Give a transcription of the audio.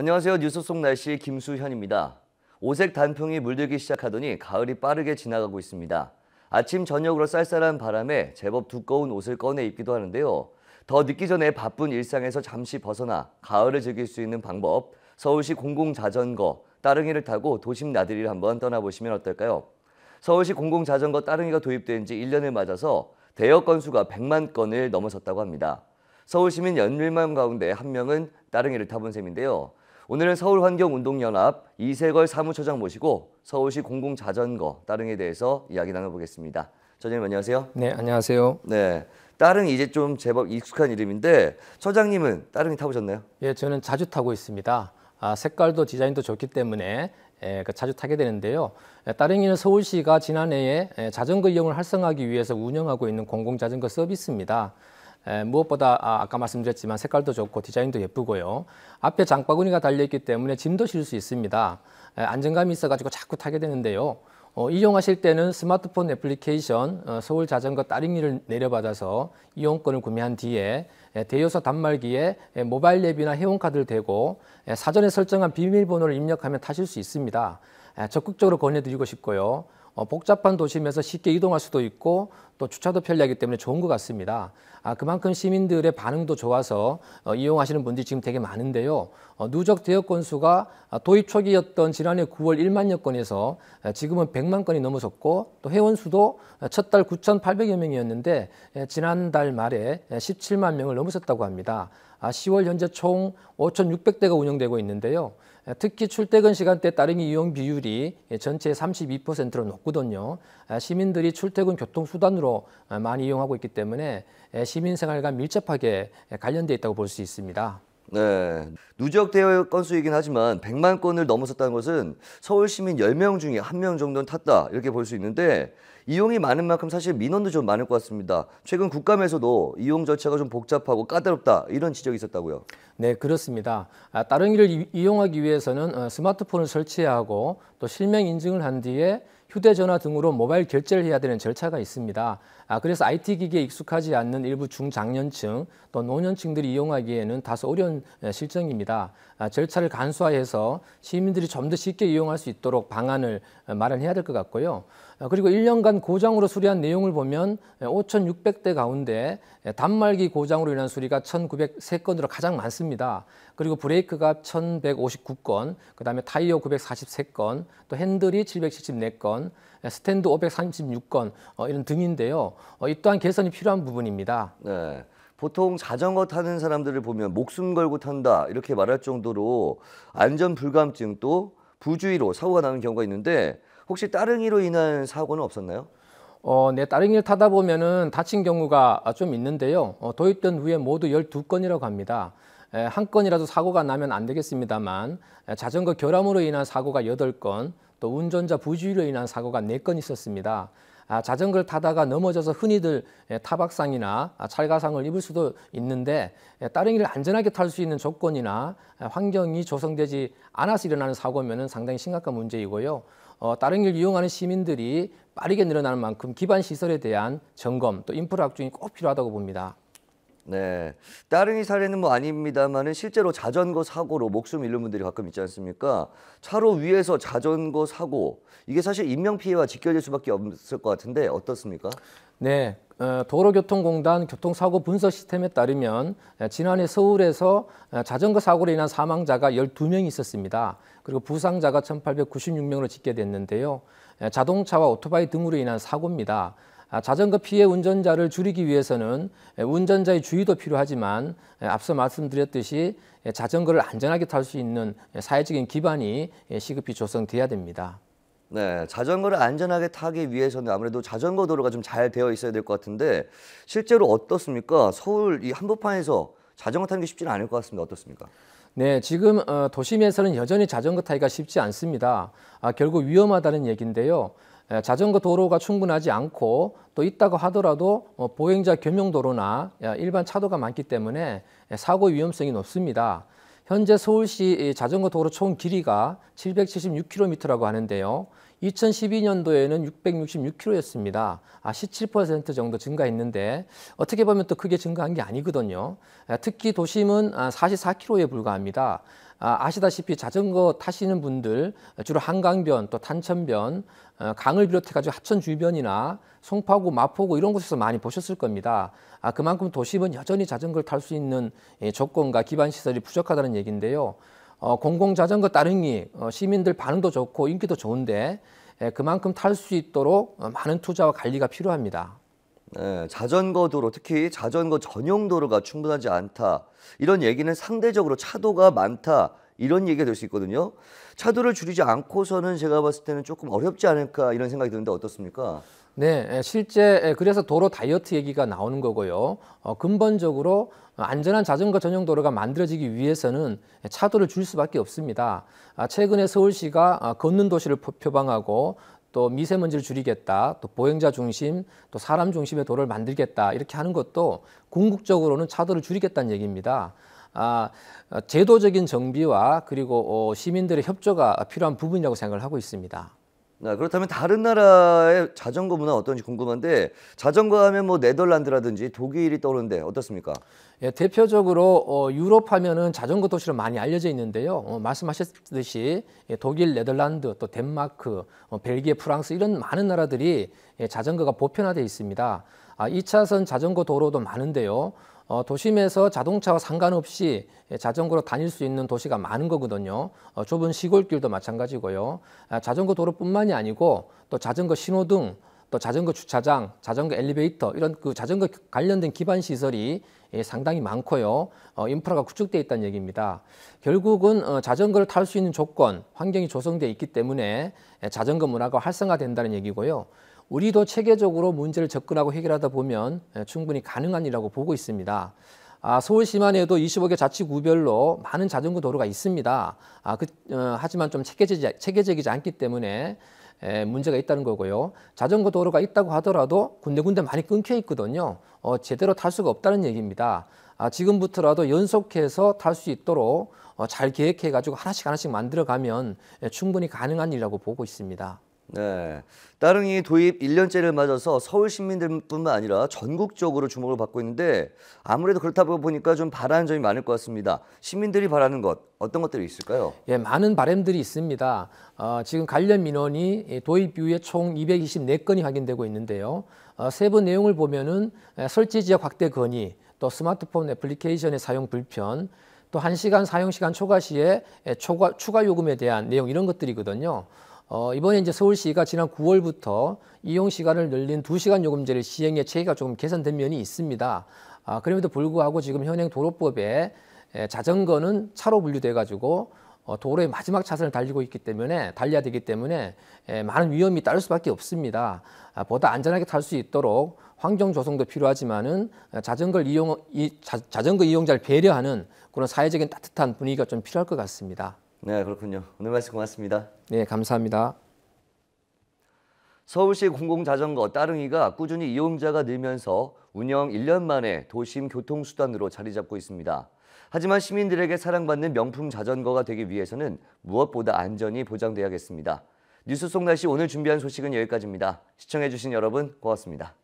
안녕하세요. 뉴스 속 날씨 김수현입니다. 오색 단풍이 물들기 시작하더니 가을이 빠르게 지나가고 있습니다. 아침 저녁으로 쌀쌀한 바람에 제법 두꺼운 옷을 꺼내 입기도 하는데요. 더 늦기 전에 바쁜 일상에서 잠시 벗어나 가을을 즐길 수 있는 방법, 서울시 공공자전거 따릉이를 타고 도심 나들이를 한번 떠나보시면 어떨까요? 서울시 공공자전거 따릉이가 도입된 지 1년을 맞아서 대여 건수가 100만 건을 넘어섰다고 합니다. 서울시민 11만 가운데 한명은 따릉이를 타본 셈인데요. 오늘은 서울환경운동연합 이세걸 사무처장 모시고 서울시 공공자전거 따릉에 대해서 이야기 나눠보겠습니다. 처장님 안녕하세요. 네, 안녕하세요. 네, 따릉 이제 좀 제법 익숙한 이름인데 처장님은 따릉이 타보셨나요? 예, 저는 자주 타고 있습니다. 아, 색깔도 디자인도 좋기 때문에 에, 예, 그 자주 타게 되는데요. 예, 따릉이는 서울시가 지난해에 예, 자전거 이용을 활성화하기 위해서 운영하고 있는 공공자전거 서비스입니다. 무엇보다 아, 아까 말씀드렸지만 색깔도 좋고 디자인도 예쁘고요. 앞에 장바구니가 달려있기 때문에 짐도 실수 있습니다. 안정감이 있어가지고 자꾸 타게 되는데요. 어, 이용하실 때는 스마트폰 애플리케이션 어, 서울 자전거 따릉이를 내려받아서 이용권을 구매한 뒤에 에, 대여소 단말기에 에, 모바일 앱이나 회원카드를 대고 에, 사전에 설정한 비밀번호를 입력하면 타실 수 있습니다. 적극적으로 권해드리고 싶고요. 어, 복잡한 도심에서 쉽게 이동할 수도 있고 또 주차도 편리하기 때문에 좋은 것 같습니다. 아, 그만큼 시민들의 반응도 좋아서 어, 이용하시는 분들이 지금 되게 많은데요. 어, 누적 대여 건수가 아, 도입 초기였던 지난해 9월 1만여 건에서 아, 지금은 100만 건이 넘어섰고 또 회원 수도 아, 첫달 9,800여 명이었는데 지난달 말에 17만 명을 넘어섰다고 합니다. 아, 10월 현재 총 5,600대가 운영되고 있는데요. 아, 특히 출퇴근 시간대 따릉이 이용 비율이 전체 의 32%로 높거든요. 아, 시민들이 출퇴근 교통수단으로 아, 많이 이용하고 있기 때문에 시민 생활과 밀접하게 관련돼 있다고 볼 수 있습니다. 네. 누적대여 건수이긴 하지만 100만 건을 넘어섰다는 것은 서울 시민 10명 중에 1명 정도는 탔다 이렇게 볼 수 있는데 이용이 많은 만큼 사실 민원도 좀 많을 것 같습니다. 최근 국감에서도 이용 절차가 좀 복잡하고 까다롭다 이런 지적이 있었다고요. 네, 그렇습니다. 아, 다른 이을 이용하기 위해서는 어, 스마트폰을 설치하고 또 실명 인증을 한 뒤에 휴대전화 등으로 모바일 결제를 해야 되는 절차가 있습니다. 아, 그래서 IT 기기에 익숙하지 않는 일부 중장년층 또 노년층들이 이용하기에는 다소 어려운 예, 실정입니다. 아, 절차를 간소화해서 시민들이 좀 더 쉽게 이용할 수 있도록 방안을 어, 마련해야 될 것 같고요. 아, 그리고 1년간 고장으로 수리한 내용을 보면 5,600대 예, 가운데 예, 단말기 고장으로 인한 수리가 1,903건으로 가장 많습니다. 그리고 브레이크가 1,159건, 그 다음에 타이어 943건, 또 핸들이 774건, 예, 스탠드 536건 어, 이런 등인데요. 어, 이 또한 개선이 필요한 부분입니다. 네. 보통 자전거 타는 사람들을 보면 목숨 걸고 탄다 이렇게 말할 정도로 안전 불감증 또 부주의로 사고가 나는 경우가 있는데 혹시 따릉이로 인한 사고는 없었나요? 어, 네, 따릉이를 타다 보면은 다친 경우가 좀 있는데요. 어, 도입된 후에 모두 열두 건이라고 합니다. 에, 예, 한 건이라도 사고가 나면 안 되겠습니다만 에, 예, 자전거 결함으로 인한 사고가 여건 또 운전자 부주의로 인한 사고가 네 건 있었습니다. 아, 자전거를 타다가 넘어져서 흔히들 예, 타박상이나 아, 찰가상을 입을 수도 있는데 따릉이를 예, 안전하게 탈 수 있는 조건이나 아, 환경이 조성되지 않아서 일어나는 사고면 상당히 심각한 문제이고요. 어, 따릉이를 이용하는 시민들이 빠르게 늘어나는 만큼 기반 시설에 대한 점검 또 인프라 확충이 꼭 필요하다고 봅니다. 네, 따릉이 사례는 뭐 아닙니다만은 실제로 자전거 사고로 목숨 잃는 분들이 가끔 있지 않습니까? 차로 위에서 자전거 사고 이게 사실 인명 피해와 직결될 수밖에 없을 것 같은데 어떻습니까? 네, 어, 도로교통공단 교통사고 분석 시스템에 따르면 어, 지난해 서울에서 어, 자전거 사고로 인한 사망자가 12명이 있었습니다. 그리고 부상자가 1,896명으로 집계됐는데요. 자동차와 오토바이 등으로 인한 사고입니다. 아, 자전거 피해 운전자를 줄이기 위해서는 운전자의 주의도 필요하지만 앞서 말씀드렸듯이 자전거를 안전하게 탈 수 있는 사회적인 기반이 시급히 조성돼야 됩니다. 네, 자전거를 안전하게 타기 위해서는 아무래도 자전거 도로가 좀 잘 되어 있어야 될 것 같은데 실제로 어떻습니까? 서울 이 한복판에서 자전거 타는 게 쉽지는 않을 것 같습니다. 어떻습니까? 네, 지금 어, 도심에서는 여전히 자전거 타기가 쉽지 않습니다. 아, 결국 위험하다는 얘기인데요. 예, 자전거 도로가 충분하지 않고 또 있다고 하더라도 뭐 보행자 겸용도로나 예, 일반 차도가 많기 때문에 예, 사고 위험성이 높습니다. 현재 서울시 자전거 도로 총 길이가 776km라고 하는데요. 2012년도에는 666kg였습니다. 아, 17% 정도 증가했는데 어떻게 보면 또 크게 증가한 게 아니거든요. 아, 특히 도심은 44kg에 아, 불과합니다. 아, 아시다시피 자전거 타시는 분들 주로 한강변 또 탄천변 강을 비롯해가지고 하천 주변이나 송파구 마포구 이런 곳에서 많이 보셨을 겁니다. 아, 그만큼 도심은 여전히 자전거를 탈 수 있는 예, 조건과 기반 시설이 부족하다는 얘기인데요. 어, 공공자전거 따릉이 어, 시민들 반응도 좋고 인기도 좋은데 예, 그만큼 탈 수 있도록 어, 많은 투자와 관리가 필요합니다. 네, 예, 자전거 도로 특히 자전거 전용 도로가 충분하지 않다 이런 얘기는 상대적으로 차도가 많다 이런 얘기가 될 수 있거든요. 차도를 줄이지 않고서는 제가 봤을 때는 조금 어렵지 않을까 이런 생각이 드는데 어떻습니까? 네, 예, 실제 예, 그래서 도로 다이어트 얘기가 나오는 거고요. 어, 근본적으로 안전한 자전거 전용 도로가 만들어지기 위해서는 차도를 줄 수밖에 없습니다. 아, 최근에 서울시가 아, 걷는 도시를 표방하고 또 미세먼지를 줄이겠다, 또 보행자 중심, 또 사람 중심의 도로를 만들겠다 이렇게 하는 것도 궁극적으로는 차도를 줄이겠다는 얘기입니다. 아, 어, 제도적인 정비와 그리고 어, 시민들의 협조가 필요한 부분이라고 생각을 하고 있습니다. 아, 그렇다면 다른 나라의 자전거 문화 어떤지 궁금한데 자전거 하면 뭐 네덜란드라든지 독일이 떠오르는데 어떻습니까? 예, 대표적으로 어, 유럽 하면은 자전거 도시로 많이 알려져 있는데요. 어, 말씀하셨듯이 예, 독일, 네덜란드, 또 덴마크, 어, 벨기에, 프랑스 이런 많은 나라들이 예, 자전거가 보편화돼 있습니다. 아, 2차선 자전거 도로도 많은데요. 어, 도심에서 자동차와 상관없이 자전거로 다닐 수 있는 도시가 많은 거거든요. 어, 좁은 시골길도 마찬가지고요. 아, 자전거 도로뿐만이 아니고 또 자전거 신호등, 또 자전거 주차장, 자전거 엘리베이터 이런 그 자전거 관련된 기반 시설이 예, 상당히 많고요. 어, 인프라가 구축돼 있다는 얘기입니다. 결국은 어, 자전거를 탈 수 있는 조건, 환경이 조성돼 있기 때문에 예, 자전거 문화가 활성화된다는 얘기고요. 우리도 체계적으로 문제를 접근하고 해결하다 보면 예, 충분히 가능한 일이라고 보고 있습니다. 아, 서울시만 해도 25개 자치구별로 많은 자전거 도로가 있습니다. 아, 그, 어, 하지만 좀 체계적이지, 체계적이지 않기 때문에 에, 예, 문제가 있다는 거고요. 자전거 도로가 있다고 하더라도 군데군데 많이 끊겨 있거든요. 어, 제대로 탈 수가 없다는 얘기입니다. 아, 지금부터라도 연속해서 탈 수 있도록 어, 잘 계획해가지고 하나씩 하나씩 만들어가면 예, 충분히 가능한 일이라고 보고 있습니다. 네. 따릉이 도입 1년째를 맞아서 서울 시민들뿐만 아니라 전국적으로 주목을 받고 있는데 아무래도 그렇다 보니까 좀 바라는 점이 많을 것 같습니다. 시민들이 바라는 것 어떤 것들이 있을까요? 예, 많은 바램들이 있습니다. 어, 지금 관련 민원이 도입 이후에 총 224건이 확인되고 있는데요. 어, 세부 내용을 보면은 예, 설치 지역 확대 건의, 또 스마트폰 애플리케이션의 사용 불편, 또1시간 사용 시간 초과 시에 예, 초과, 추가 요금에 대한 내용 이런 것들이거든요. 어, 이번에 이제 서울시가 지난 9월부터 이용 시간을 늘린 2시간 요금제를 시행해 체계가 조금 개선된 면이 있습니다. 아, 그럼에도 불구하고 지금 현행 도로법에 에, 자전거는 차로 분류돼 가지고 어, 도로의 마지막 차선을 달리고 있기 때문에 달려야 되기 때문에 에, 많은 위험이 따를 수밖에 없습니다. 아, 보다 안전하게 탈 수 있도록 환경 조성도 필요하지만은 자전거 이용 이, 자, 자전거 이용자를 배려하는 그런 사회적인 따뜻한 분위기가 좀 필요할 것 같습니다. 네, 그렇군요. 오늘 말씀 고맙습니다. 네, 감사합니다. 서울시 공공자전거 따릉이가 꾸준히 이용자가 늘면서 운영 1년 만에 도심 교통수단으로 자리 잡고 있습니다. 하지만 시민들에게 사랑받는 명품 자전거가 되기 위해서는 무엇보다 안전이 보장돼야겠습니다. 뉴스 속 날씨 오늘 준비한 소식은 여기까지입니다. 시청해주신 여러분 고맙습니다.